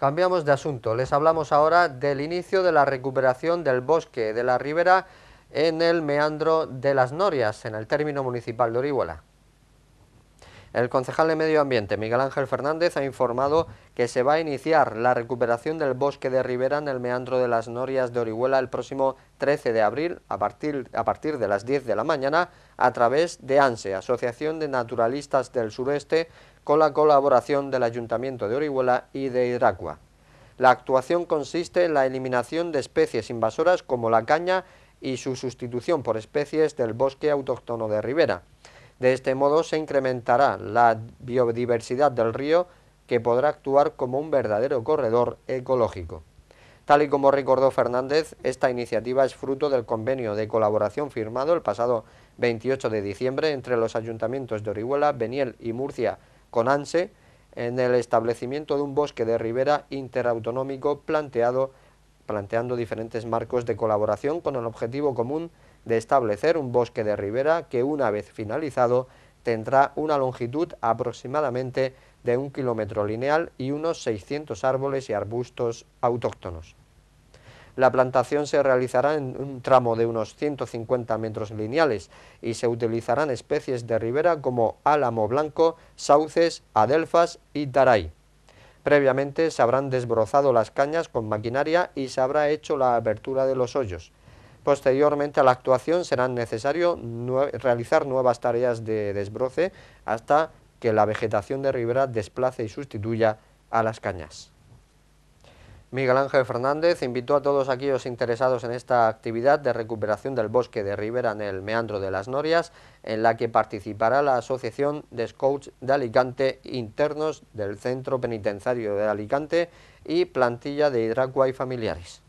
Cambiamos de asunto, les hablamos ahora del inicio de la recuperación del bosque de la ribera en el meandro de las Norias, en el término municipal de Orihuela. El concejal de Medio Ambiente, Miguel Ángel Fernández, ha informado que se va a iniciar la recuperación del bosque de ribera en el meandro de las Norias de Orihuela el próximo 13 de abril, a partir, de las 10 de la mañana, a través de ANSE, Asociación de Naturalistas del Sureste, con la colaboración del Ayuntamiento de Orihuela y de Hidracua. La actuación consiste en la eliminación de especies invasoras como la caña y su sustitución por especies del bosque autóctono de ribera. De este modo se incrementará la biodiversidad del río que podrá actuar como un verdadero corredor ecológico. Tal y como recordó Fernández, esta iniciativa es fruto del convenio de colaboración firmado el pasado 28 de diciembre entre los ayuntamientos de Orihuela, Beniel y Murcia con ANSE en el establecimiento de un bosque de ribera interautonómico planteado, planteando diferentes marcos de colaboración con el objetivo común de establecer un bosque de ribera que una vez finalizado tendrá una longitud aproximadamente de un kilómetro lineal y unos 600 árboles y arbustos autóctonos. La plantación se realizará en un tramo de unos 150 metros lineales y se utilizarán especies de ribera como álamo blanco, sauces, adelfas y taray. Previamente se habrán desbrozado las cañas con maquinaria y se habrá hecho la apertura de los hoyos. Posteriormente a la actuación serán necesario realizar nuevas tareas de desbroce hasta que la vegetación de ribera desplace y sustituya a las cañas. Miguel Ángel Fernández invitó a todos aquellos interesados en esta actividad de recuperación del bosque de Rivera en el Meandro de las Norias, en la que participará la Asociación de Scouts de Alicante Internos del Centro Penitenciario de Alicante y plantilla de Hidracua y familiares.